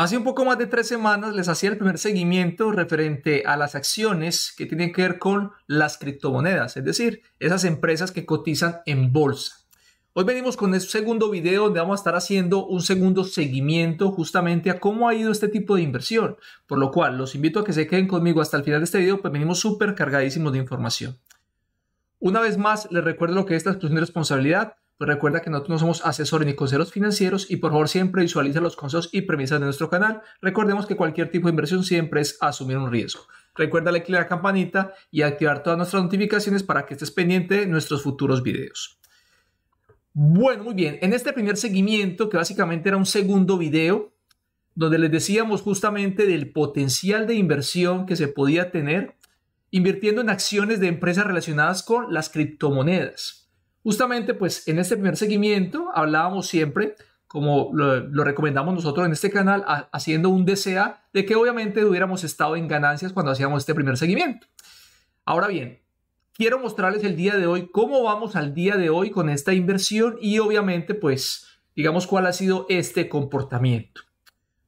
Hace un poco más de tres semanas les hacía el primer seguimiento referente a las acciones que tienen que ver con las criptomonedas, es decir, esas empresas que cotizan en bolsa. Hoy venimos con el este segundo video donde vamos a estar haciendo un segundo seguimiento justamente a cómo ha ido este tipo de inversión, por lo cual los invito a que se queden conmigo hasta el final de este video, pues venimos súper cargadísimos de información. Una vez más, les recuerdo lo que es esta expresión de responsabilidad. Pues recuerda que nosotros no somos asesores ni consejeros financieros y por favor siempre visualiza los consejos y premisas de nuestro canal. Recordemos que cualquier tipo de inversión siempre es asumir un riesgo. Recuerda darle clic a la campanita y activar todas nuestras notificaciones para que estés pendiente de nuestros futuros videos. Bueno, muy bien. En este primer seguimiento, que básicamente era un segundo video, donde les decíamos justamente del potencial de inversión que se podía tener invirtiendo en acciones de empresas relacionadas con las criptomonedas. Justamente, pues en este primer seguimiento hablábamos siempre, como lo, recomendamos nosotros en este canal, haciendo un deseo de que obviamente hubiéramos estado en ganancias cuando hacíamos este primer seguimiento. Ahora bien, quiero mostrarles el día de hoy cómo vamos al día de hoy con esta inversión y obviamente, pues, digamos cuál ha sido este comportamiento.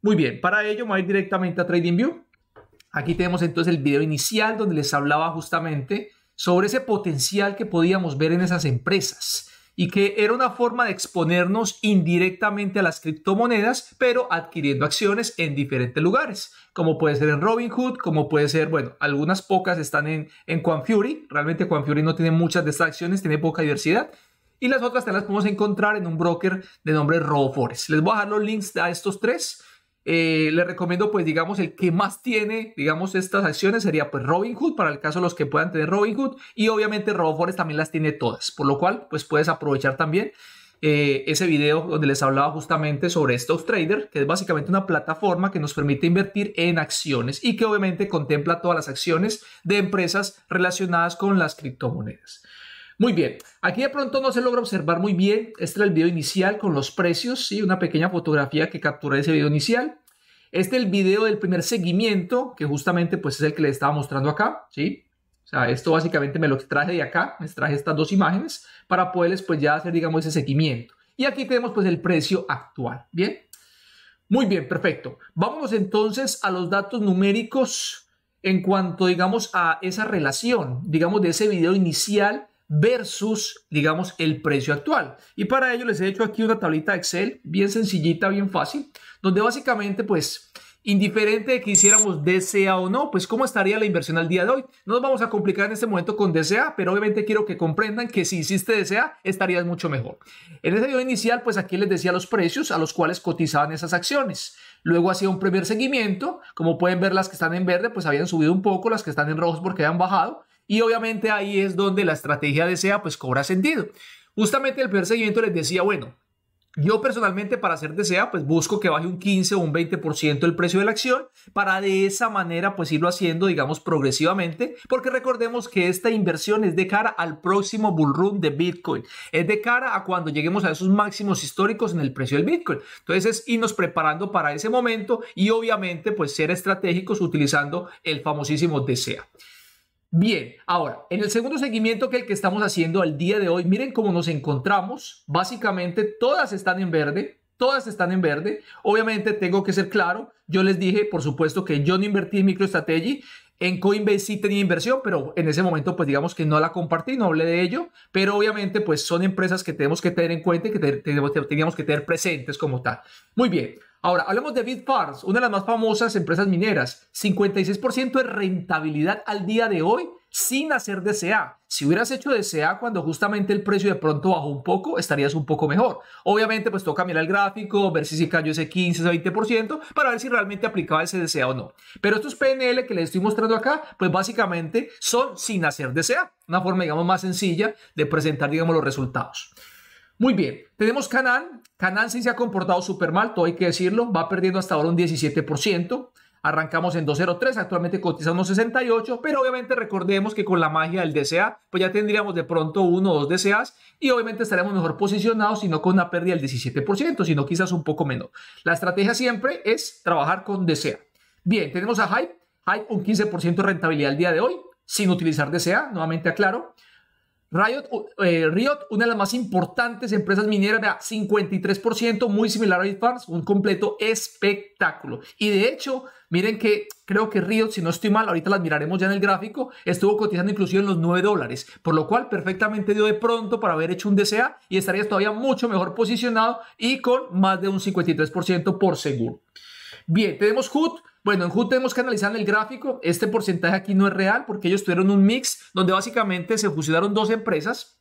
Muy bien, para ello voy directamente a TradingView. Aquí tenemos entonces el video inicial donde les hablaba justamente sobre ese potencial que podíamos ver en esas empresas y que era una forma de exponernos indirectamente a las criptomonedas, pero adquiriendo acciones en diferentes lugares, como puede ser en Robinhood, como puede ser, bueno, algunas pocas están en, en Fury. realmente Fury no tiene muchas de estas acciones, tiene poca diversidad, y las otras te las podemos encontrar en un broker de nombre RoboForest. Les voy a dejar los links a estos tres eh, le recomiendo, pues, digamos, el que más tiene, digamos, estas acciones sería, pues, Robinhood, para el caso de los que puedan tener Robinhood, y obviamente RoboForest también las tiene todas, por lo cual, pues, puedes aprovechar también eh, ese video donde les hablaba justamente sobre Stock este Trader, que es básicamente una plataforma que nos permite invertir en acciones y que obviamente contempla todas las acciones de empresas relacionadas con las criptomonedas. Muy bien, aquí de pronto no se logra observar muy bien. Este era el video inicial con los precios, ¿sí? una pequeña fotografía que capturé ese video inicial. Este es el video del primer seguimiento, que justamente pues es el que les estaba mostrando acá, ¿sí? O sea, esto básicamente me lo extraje de acá, me traje estas dos imágenes para poderles pues ya hacer, digamos, ese seguimiento. Y aquí tenemos pues el precio actual, ¿bien? Muy bien, perfecto. Vámonos entonces a los datos numéricos en cuanto, digamos, a esa relación, digamos, de ese video inicial versus, digamos, el precio actual. Y para ello les he hecho aquí una tablita de Excel bien sencillita, bien fácil, donde básicamente pues indiferente de que hiciéramos DCA o no, pues cómo estaría la inversión al día de hoy. No nos vamos a complicar en este momento con DCA, pero obviamente quiero que comprendan que si hiciste DCA estarías mucho mejor. En ese video inicial, pues aquí les decía los precios a los cuales cotizaban esas acciones. Luego hacía un primer seguimiento, como pueden ver las que están en verde, pues habían subido un poco, las que están en rojos porque habían bajado. Y obviamente ahí es donde la estrategia de SEA pues cobra sentido. Justamente el primer seguimiento les decía, bueno, yo personalmente para hacer desea, pues busco que baje un 15 o un 20% el precio de la acción para de esa manera pues irlo haciendo, digamos, progresivamente, porque recordemos que esta inversión es de cara al próximo bull run de Bitcoin, es de cara a cuando lleguemos a esos máximos históricos en el precio del Bitcoin. Entonces es irnos preparando para ese momento y obviamente pues ser estratégicos utilizando el famosísimo desea. Bien, ahora, en el segundo seguimiento que el que estamos haciendo al día de hoy, miren cómo nos encontramos. Básicamente todas están en verde, todas están en verde. Obviamente tengo que ser claro, yo les dije, por supuesto, que yo no invertí en MicroStrategy. En Coinbase sí tenía inversión, pero en ese momento, pues digamos que no la compartí, no hablé de ello. Pero obviamente, pues son empresas que tenemos que tener en cuenta y que teníamos que tener presentes como tal. Muy bien, Ahora, hablamos de Bitfarms, una de las más famosas empresas mineras. 56% de rentabilidad al día de hoy sin hacer DCA. Si hubieras hecho DCA cuando justamente el precio de pronto bajó un poco, estarías un poco mejor. Obviamente, pues toca mirar el gráfico, ver si se cayó ese 15, ese 20%, para ver si realmente aplicaba ese DCA o no. Pero estos PNL que les estoy mostrando acá, pues básicamente son sin hacer DCA. Una forma, digamos, más sencilla de presentar, digamos, los resultados. Muy bien, tenemos Canal. Canal sí se ha comportado súper mal, todo hay que decirlo. Va perdiendo hasta ahora un 17%. Arrancamos en 2.03, actualmente cotiza unos 68, pero obviamente recordemos que con la magia del DCA, pues ya tendríamos de pronto uno o dos DCAs y obviamente estaremos mejor posicionados, sino con una pérdida del 17%, sino quizás un poco menos. La estrategia siempre es trabajar con DCA. Bien, tenemos a Hype, Hype un 15% de rentabilidad al día de hoy, sin utilizar DCA, nuevamente aclaro. Eh, Riot, una de las más importantes empresas mineras, vea, 53%, muy similar a Bitfarms, un completo espectáculo. Y de hecho, miren que creo que Riot, si no estoy mal, ahorita las miraremos ya en el gráfico, estuvo cotizando inclusive en los 9 dólares, por lo cual perfectamente dio de pronto para haber hecho un DCA y estarías todavía mucho mejor posicionado y con más de un 53% por seguro. Bien, tenemos HUD, bueno, en tenemos que analizar el gráfico. Este porcentaje aquí no es real porque ellos tuvieron un mix donde básicamente se fusionaron dos empresas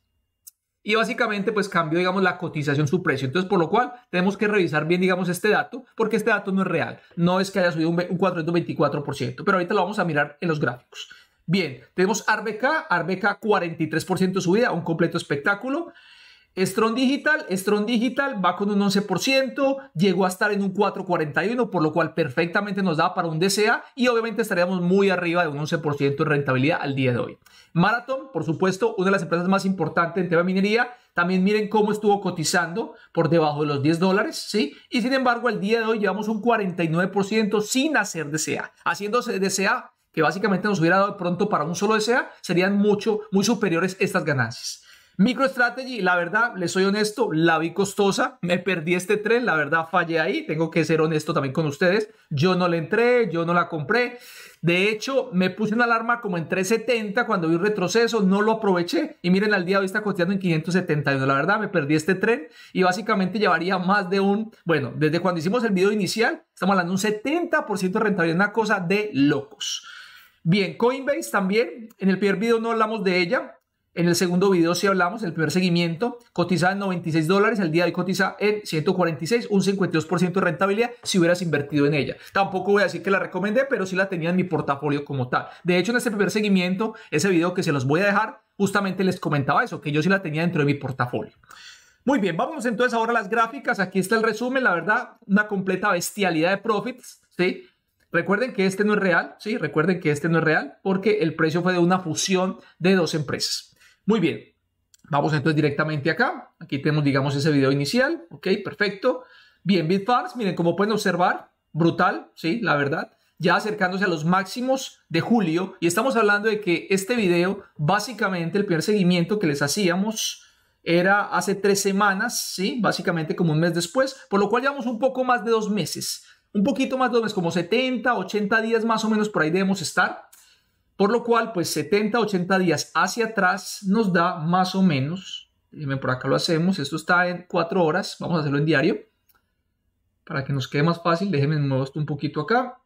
y básicamente pues cambió digamos la cotización su precio entonces por lo cual tenemos que revisar bien digamos este dato porque este dato no es real no es que haya subido un 424% pero ahorita lo vamos a mirar en los gráficos bien tenemos Arbeca Arbeca 43% de subida un completo espectáculo Strong Digital, Strong Digital va con un 11%, llegó a estar en un 4.41, por lo cual perfectamente nos da para un DCA y obviamente estaríamos muy arriba de un 11% de rentabilidad al día de hoy. Marathon, por supuesto, una de las empresas más importantes en tema minería. También miren cómo estuvo cotizando por debajo de los 10 dólares, ¿sí? Y sin embargo, al día de hoy llevamos un 49% sin hacer DCA. Haciéndose DCA, que básicamente nos hubiera dado pronto para un solo DCA, serían mucho, muy superiores estas ganancias. MicroStrategy, la verdad, le soy honesto, la vi costosa, me perdí este tren, la verdad fallé ahí, tengo que ser honesto también con ustedes, yo no le entré, yo no la compré, de hecho me puse una alarma como en 370 cuando vi un retroceso, no lo aproveché y miren, al día de hoy está costeando en 571, la verdad me perdí este tren y básicamente llevaría más de un, bueno, desde cuando hicimos el video inicial, estamos hablando de un 70% de rentabilidad, una cosa de locos. Bien, Coinbase también, en el primer video no hablamos de ella, en el segundo video si hablamos el primer seguimiento, cotizaba en 96 dólares, El día de hoy cotiza en 146, un 52% de rentabilidad si hubieras invertido en ella. Tampoco voy a decir que la recomendé, pero sí la tenía en mi portafolio como tal. De hecho, en este primer seguimiento, ese video que se los voy a dejar, justamente les comentaba eso, que yo sí la tenía dentro de mi portafolio. Muy bien, vamos entonces ahora a las gráficas. Aquí está el resumen, la verdad, una completa bestialidad de profits, ¿sí? Recuerden que este no es real, ¿sí? Recuerden que este no es real porque el precio fue de una fusión de dos empresas. Muy bien, vamos entonces directamente acá. Aquí tenemos, digamos, ese video inicial. Ok, perfecto. Bien, Bitfarms, miren, como pueden observar, brutal, sí, la verdad ya acercándose a los máximos de julio y estamos hablando de que este video, básicamente el primer seguimiento que les hacíamos era hace tres semanas, ¿sí? Básicamente como un mes después, por lo cual llevamos un poco más de dos meses, un poquito más de dos meses, como 70, 80 días más o menos por ahí debemos estar. Por lo cual, pues 70, 80 días hacia atrás nos da más o menos, por acá lo hacemos, esto está en cuatro horas, vamos a hacerlo en diario, para que nos quede más fácil, déjenme un poquito acá.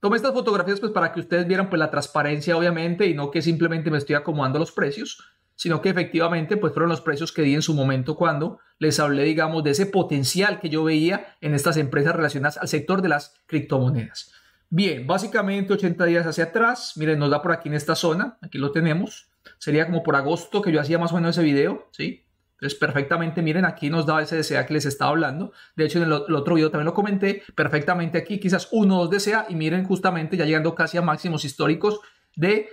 Tomé estas fotografías pues para que ustedes vieran pues la transparencia obviamente y no que simplemente me estoy acomodando los precios, sino que efectivamente pues fueron los precios que di en su momento cuando les hablé digamos de ese potencial que yo veía en estas empresas relacionadas al sector de las criptomonedas. Bien, básicamente 80 días hacia atrás. Miren, nos da por aquí en esta zona. Aquí lo tenemos. Sería como por agosto que yo hacía más o menos ese video, ¿sí? Entonces, perfectamente, miren, aquí nos da ese deseo que les estaba hablando. De hecho, en el, otro video también lo comenté. Perfectamente aquí, quizás uno o dos DCA. Y miren, justamente ya llegando casi a máximos históricos de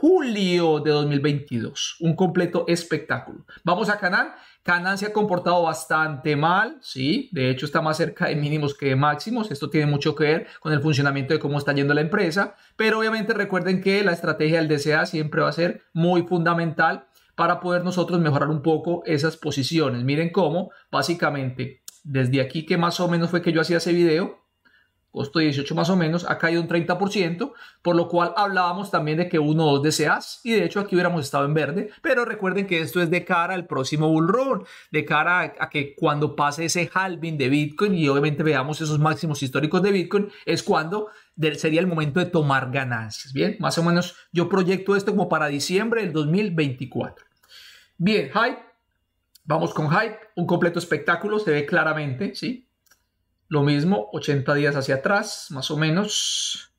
julio de 2022. Un completo espectáculo. Vamos a Canán. Canal se ha comportado bastante mal, sí, de hecho está más cerca de mínimos que de máximos, esto tiene mucho que ver con el funcionamiento de cómo está yendo la empresa, pero obviamente recuerden que la estrategia del DCA siempre va a ser muy fundamental para poder nosotros mejorar un poco esas posiciones. Miren cómo, básicamente, desde aquí que más o menos fue que yo hacía ese video, costo 18 más o menos, ha caído un 30%, por lo cual hablábamos también de que uno o dos deseas, y de hecho aquí hubiéramos estado en verde, pero recuerden que esto es de cara al próximo bull run, de cara a, que cuando pase ese halving de Bitcoin y obviamente veamos esos máximos históricos de Bitcoin, es cuando sería el momento de tomar ganancias, ¿bien? Más o menos yo proyecto esto como para diciembre del 2024. Bien, hype, vamos con hype, un completo espectáculo, se ve claramente, ¿sí? Lo mismo, 80 días hacia atrás, más o menos.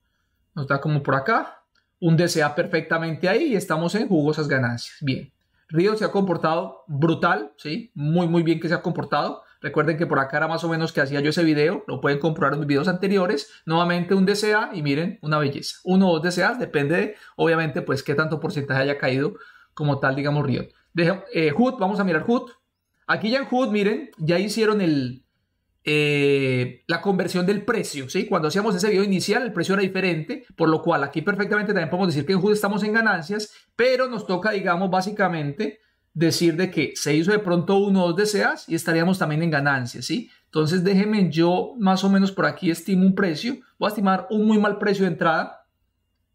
Nos da como por acá. Un DCA perfectamente ahí y estamos en jugosas ganancias. Bien. Río se ha comportado brutal, ¿sí? Muy, muy bien que se ha comportado. Recuerden que por acá era más o menos que hacía yo ese video. Lo pueden comprobar en mis videos anteriores. Nuevamente un DCA y miren, una belleza. Uno o dos DCAs, depende, obviamente, pues qué tanto porcentaje haya caído como tal, digamos, Río. Eh, vamos a mirar Hood. Aquí ya en Hood, miren, ya hicieron el, eh, la conversión del precio. ¿sí? Cuando hacíamos ese video inicial, el precio era diferente, por lo cual aquí perfectamente también podemos decir que en julio estamos en ganancias, pero nos toca, digamos, básicamente decir de que se hizo de pronto uno o dos deseas y estaríamos también en ganancias. ¿sí? Entonces déjenme, yo más o menos por aquí estimo un precio, voy a estimar un muy mal precio de entrada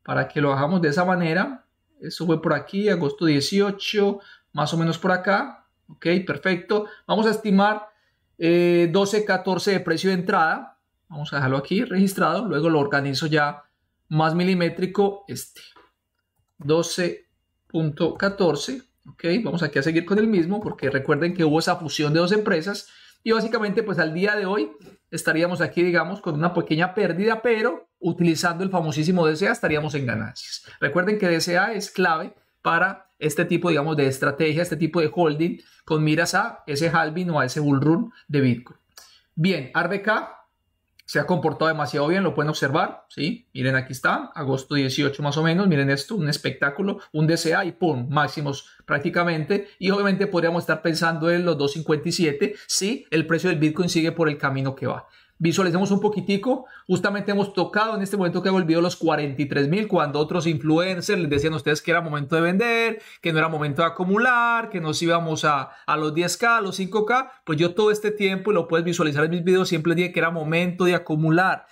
para que lo bajamos de esa manera. Eso fue por aquí, agosto 18, más o menos por acá. Ok, perfecto. Vamos a estimar eh, 12.14 de precio de entrada. Vamos a dejarlo aquí registrado. Luego lo organizo ya más milimétrico este. 12.14. Ok, vamos aquí a seguir con el mismo porque recuerden que hubo esa fusión de dos empresas y básicamente pues al día de hoy estaríamos aquí digamos con una pequeña pérdida pero utilizando el famosísimo DSA estaríamos en ganancias. Recuerden que DSA es clave para este tipo, digamos, de estrategia, este tipo de holding con miras a ese halving o a ese bull run de Bitcoin. Bien, RBK se ha comportado demasiado bien, lo pueden observar, ¿sí? Miren, aquí está, agosto 18 más o menos, miren esto, un espectáculo, un DCA y ¡pum! Máximos prácticamente. Y obviamente podríamos estar pensando en los 2.57 si el precio del Bitcoin sigue por el camino que va. Visualicemos un poquitico. Justamente hemos tocado en este momento que ha volvió los 43 mil cuando otros influencers les decían a ustedes que era momento de vender, que no era momento de acumular, que nos íbamos a, los 10K, a los 5K. Pues yo todo este tiempo, y lo puedes visualizar en mis videos, siempre dije que era momento de acumular.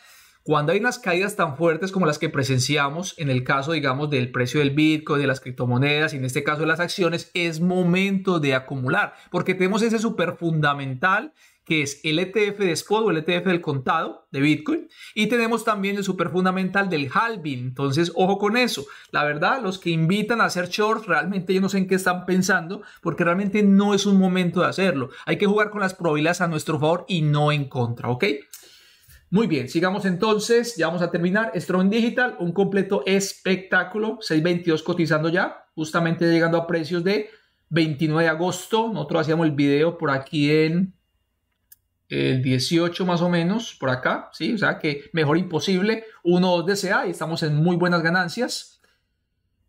Cuando hay unas caídas tan fuertes como las que presenciamos en el caso, digamos, del precio del Bitcoin, de las criptomonedas y en este caso de las acciones, es momento de acumular, porque tenemos ese super fundamental que es el ETF de spot o el ETF del contado de Bitcoin. Y tenemos también el super fundamental del halving. Entonces, ojo con eso. La verdad, los que invitan a hacer shorts, realmente yo no sé en qué están pensando, porque realmente no es un momento de hacerlo. Hay que jugar con las probabilidades a nuestro favor y no en contra, ¿ok? Muy bien, sigamos entonces, ya vamos a terminar. Strong Digital, un completo espectáculo, 6.22 cotizando ya, justamente llegando a precios de 29 de agosto. Nosotros hacíamos el video por aquí en el 18 más o menos por acá, ¿sí? O sea que mejor imposible, 1 2 DCA y estamos en muy buenas ganancias.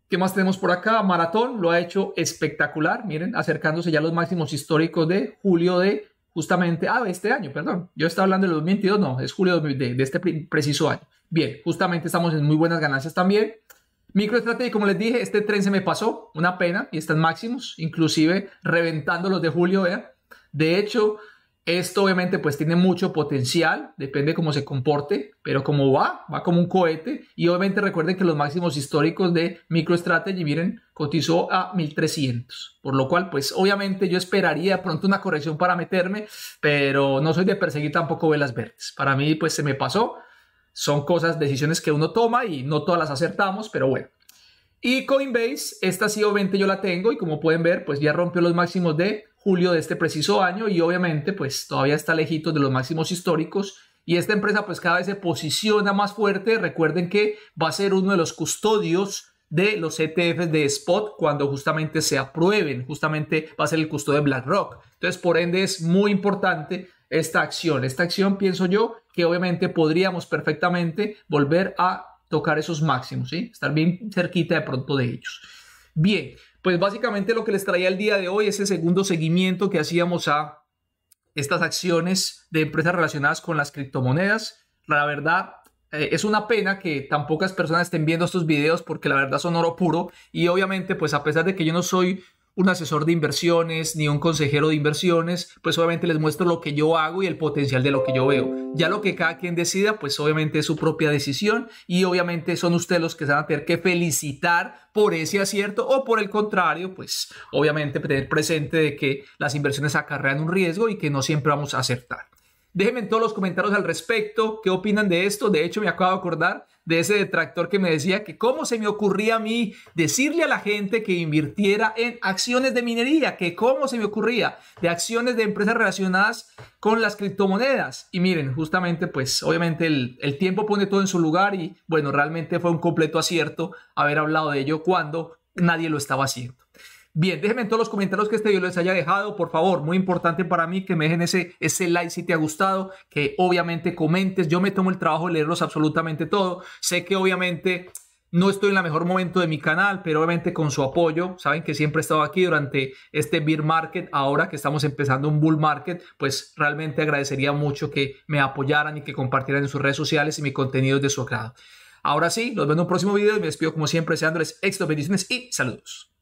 ¿Qué más tenemos por acá? Maratón lo ha hecho espectacular, miren, acercándose ya a los máximos históricos de julio de justamente, ah, de este año, perdón, yo estaba hablando del 2022, no, es julio de, de este preciso año. Bien, justamente estamos en muy buenas ganancias también. Microestrategia, como les dije, este tren se me pasó, una pena, y están máximos, inclusive reventando los de julio, De hecho, esto obviamente pues tiene mucho potencial, depende cómo se comporte, pero como va, va como un cohete y obviamente recuerden que los máximos históricos de MicroStrategy, miren, cotizó a 1300, por lo cual pues obviamente yo esperaría pronto una corrección para meterme, pero no soy de perseguir tampoco velas verdes. Para mí pues se me pasó, son cosas, decisiones que uno toma y no todas las acertamos, pero bueno. Y Coinbase, esta sí obviamente yo la tengo y como pueden ver pues ya rompió los máximos de julio de este preciso año y obviamente pues todavía está lejito de los máximos históricos y esta empresa pues cada vez se posiciona más fuerte. Recuerden que va a ser uno de los custodios de los ETFs de spot cuando justamente se aprueben, justamente va a ser el custodio de BlackRock. Entonces, por ende, es muy importante esta acción. Esta acción, pienso yo, que obviamente podríamos perfectamente volver a tocar esos máximos, y estar bien cerquita de pronto de ellos. Bien, pues básicamente lo que les traía el día de hoy es el segundo seguimiento que hacíamos a estas acciones de empresas relacionadas con las criptomonedas. La verdad, eh, es una pena que tan pocas personas estén viendo estos videos porque la verdad son oro puro y obviamente pues a pesar de que yo no soy un asesor de inversiones ni un consejero de inversiones, pues obviamente les muestro lo que yo hago y el potencial de lo que yo veo. Ya lo que cada quien decida, pues obviamente es su propia decisión y obviamente son ustedes los que se van a tener que felicitar por ese acierto o por el contrario, pues obviamente tener presente de que las inversiones acarrean un riesgo y que no siempre vamos a acertar. Déjenme en todos los comentarios al respecto qué opinan de esto. De hecho, me acabo de acordar de ese detractor que me decía que cómo se me ocurría a mí decirle a la gente que invirtiera en acciones de minería, que cómo se me ocurría de acciones de empresas relacionadas con las criptomonedas. Y miren, justamente pues obviamente el, el tiempo pone todo en su lugar y bueno, realmente fue un completo acierto haber hablado de ello cuando nadie lo estaba haciendo. Bien, déjenme en todos los comentarios que este video les haya dejado, por favor, muy importante para mí que me dejen ese, ese like si te ha gustado, que obviamente comentes, yo me tomo el trabajo de leerlos absolutamente todo, sé que obviamente no estoy en la mejor momento de mi canal, pero obviamente con su apoyo, saben que siempre he estado aquí durante este Beer market, ahora que estamos empezando un bull market, pues realmente agradecería mucho que me apoyaran y que compartieran en sus redes sociales y mi contenido de su agrado. Ahora sí, los vemos en un próximo video y me despido como siempre deseándoles éxito, bendiciones y saludos.